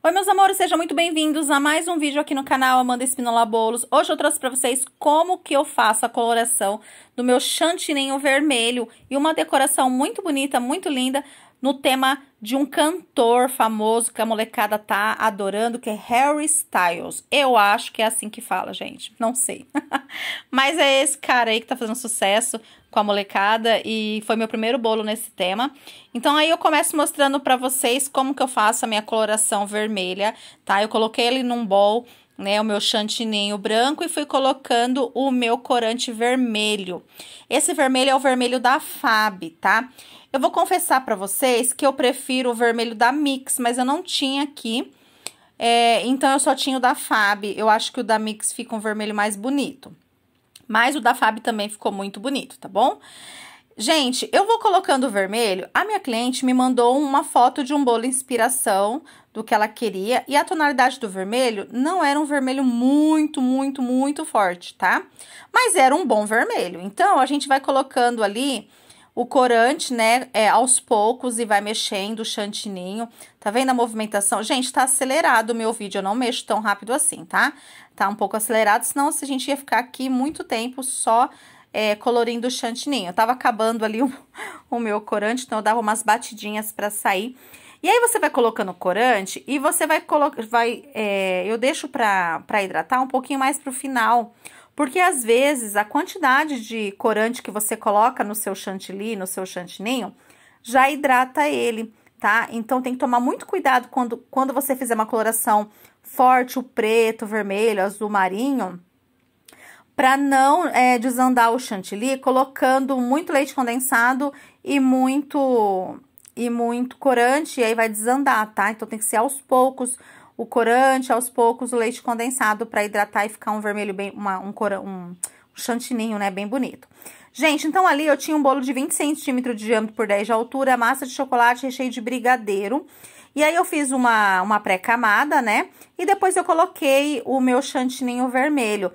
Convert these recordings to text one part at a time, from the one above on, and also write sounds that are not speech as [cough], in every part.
Oi, meus amores, sejam muito bem-vindos a mais um vídeo aqui no canal Amanda Espinola Bolos. Hoje eu trouxe para vocês como que eu faço a coloração do meu chantininho vermelho e uma decoração muito bonita, muito linda, no tema de um cantor famoso que a molecada tá adorando, que é Harry Styles. Eu acho que é assim que fala, gente. Não sei. [laughs] Mas é esse cara aí que tá fazendo sucesso com a molecada e foi meu primeiro bolo nesse tema. Então aí eu começo mostrando para vocês como que eu faço a minha coloração vermelha, tá? Eu coloquei ele num bowl, né, o meu chantininho branco e fui colocando o meu corante vermelho. Esse vermelho é o vermelho da FAB, tá? Eu vou confessar para vocês que eu prefiro o vermelho da Mix, mas eu não tinha aqui. É, então, eu só tinha o da Fab. Eu acho que o da Mix fica um vermelho mais bonito. Mas o da Fab também ficou muito bonito, tá bom? Gente, eu vou colocando o vermelho. A minha cliente me mandou uma foto de um bolo inspiração do que ela queria. E a tonalidade do vermelho não era um vermelho muito, muito, muito forte, tá? Mas era um bom vermelho. Então, a gente vai colocando ali o corante, né, é, aos poucos e vai mexendo o chantininho. Tá vendo a movimentação? Gente, tá acelerado o meu vídeo, eu não mexo tão rápido assim, tá? Tá um pouco acelerado, senão se a gente ia ficar aqui muito tempo só é, colorindo o chantininho. Eu tava acabando ali [laughs] o, o meu corante, então eu dava umas batidinhas pra sair. E aí você vai colocando o corante e você vai colocar, vai, é, eu deixo pra, pra hidratar um pouquinho mais pro final, porque às vezes a quantidade de corante que você coloca no seu chantilly, no seu chantininho, já hidrata ele, tá? Então tem que tomar muito cuidado quando, quando você fizer uma coloração forte, o preto, o vermelho, o azul marinho, para não é, desandar o chantilly colocando muito leite condensado e muito e muito corante, e aí vai desandar, tá? Então tem que ser aos poucos o corante, aos poucos o leite condensado para hidratar e ficar um vermelho bem, uma, um, cora, um, um chantininho, né, bem bonito. Gente, então ali eu tinha um bolo de 20 centímetros de diâmetro por 10 de altura, massa de chocolate recheio de brigadeiro. E aí eu fiz uma, uma pré-camada, né, e depois eu coloquei o meu chantininho vermelho.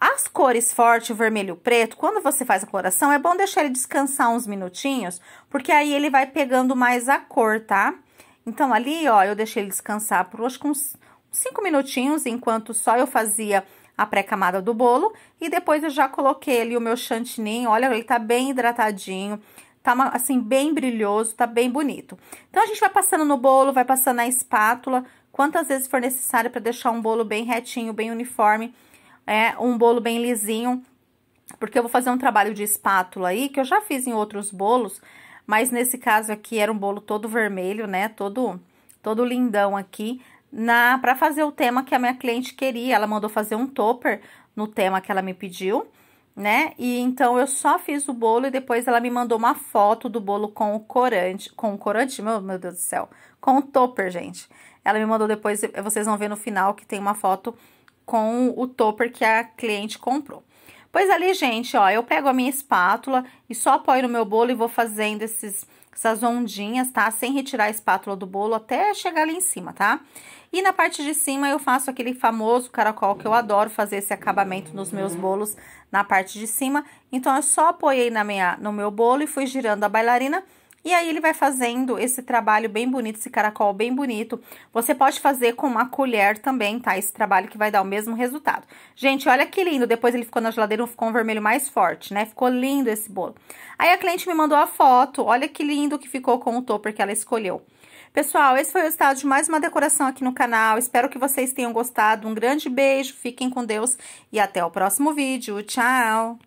As cores forte vermelho e preto, quando você faz a coloração, é bom deixar ele descansar uns minutinhos, porque aí ele vai pegando mais a cor, tá? Então, ali, ó, eu deixei ele descansar por acho que uns 5 minutinhos, enquanto só eu fazia a pré-camada do bolo. E depois eu já coloquei ali o meu chantininho, olha, ele tá bem hidratadinho, tá assim, bem brilhoso, tá bem bonito. Então, a gente vai passando no bolo, vai passando na espátula, quantas vezes for necessário para deixar um bolo bem retinho, bem uniforme, é, um bolo bem lisinho. Porque eu vou fazer um trabalho de espátula aí, que eu já fiz em outros bolos, mas nesse caso aqui era um bolo todo vermelho, né? Todo, todo lindão aqui, na para fazer o tema que a minha cliente queria. Ela mandou fazer um topper no tema que ela me pediu, né? E então eu só fiz o bolo e depois ela me mandou uma foto do bolo com o corante, com o corante, meu, meu Deus do céu, com o topper, gente. Ela me mandou depois, vocês vão ver no final que tem uma foto com o topper que a cliente comprou. Pois ali, gente, ó, eu pego a minha espátula e só apoio no meu bolo e vou fazendo esses, essas ondinhas, tá? Sem retirar a espátula do bolo até chegar ali em cima, tá? E na parte de cima eu faço aquele famoso caracol que eu adoro fazer esse acabamento nos meus bolos na parte de cima. Então, eu só apoiei na minha, no meu bolo e fui girando a bailarina e aí ele vai fazendo esse trabalho bem bonito, esse caracol bem bonito. Você pode fazer com uma colher também, tá? Esse trabalho que vai dar o mesmo resultado. Gente, olha que lindo. Depois ele ficou na geladeira, ficou um vermelho mais forte, né? Ficou lindo esse bolo. Aí a cliente me mandou a foto. Olha que lindo que ficou com o topper que ela escolheu. Pessoal, esse foi o resultado de mais uma decoração aqui no canal. Espero que vocês tenham gostado. Um grande beijo, fiquem com Deus e até o próximo vídeo. Tchau!